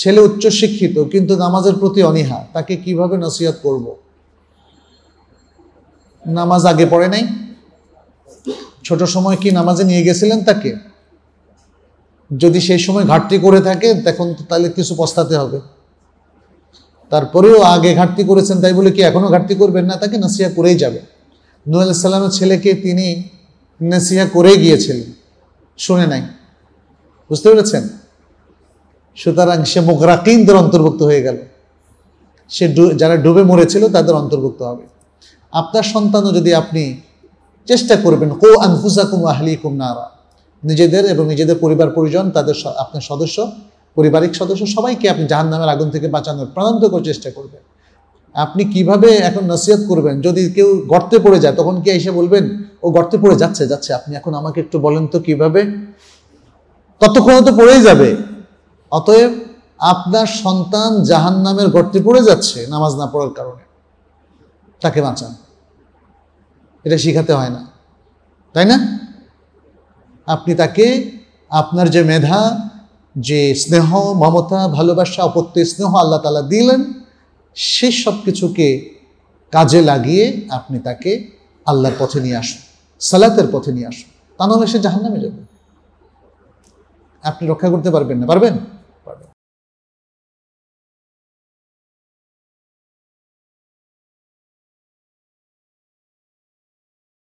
ছেলে উচ্চশিক্ষিত কিন্তু নামাজের প্রতি অনীহা তাকে কিভাবে নসিহত করব নামাজ আগে পড়ে নাই ছোট সময় কি নামাজে নিয়ে গেছিলেন তাকে যদি সেই সময় ঘাটতি করে থাকে তখন তাহলে কিছু পস্তাতে হবে তারপরেও আগে ঘাটতি করেছেন তাই বলে কি এখনও ঘাটতি করবেন না তাকে নাসিয়া করেই যাবে নুয়াল সাল্লামের ছেলেকে তিনি নাসিয়া করে গিয়েছিলেন শুনে নাই বুঝতে পেরেছেন সুতরাং সে মোগরাকিনদের অন্তর্ভুক্ত হয়ে গেল সে যারা ডুবে মরেছিল তাদের অন্তর্ভুক্ত হবে আপনার সন্তানও যদি আপনি চেষ্টা করবেন কো আহলি কুম নারা নিজেদের এবং নিজেদের পরিবার পরিজন তাদের আপনার সদস্য পারিবারিক সদস্য সবাইকে আপনি জাহান নামের আগুন থেকে বাঁচানোর করার চেষ্টা করবেন আপনি কিভাবে এখন নসিহত করবেন যদি কেউ গর্তে পড়ে যায় তখন কি এসে বলবেন ও গর্তে পড়ে যাচ্ছে যাচ্ছে আপনি এখন আমাকে একটু বলেন তো কিভাবে ততক্ষণে তো পড়েই যাবে অতএব আপনার সন্তান জাহান নামের গর্তে পড়ে যাচ্ছে নামাজ না পড়ার কারণে তাকে বাঁচান এটা শিখাতে হয় না তাই না আপনি তাকে আপনার যে মেধা যে স্নেহ মমতা ভালোবাসা অপত্য স্নেহ আল্লাহ তালা দিলেন সে সব কিছুকে কাজে লাগিয়ে আপনি তাকে আল্লাহর পথে নিয়ে আসুন সালাতের পথে নিয়ে আসুন তা নাহলে সে জাহান্নামে যাবে আপনি রক্ষা করতে পারবেন না পারবেন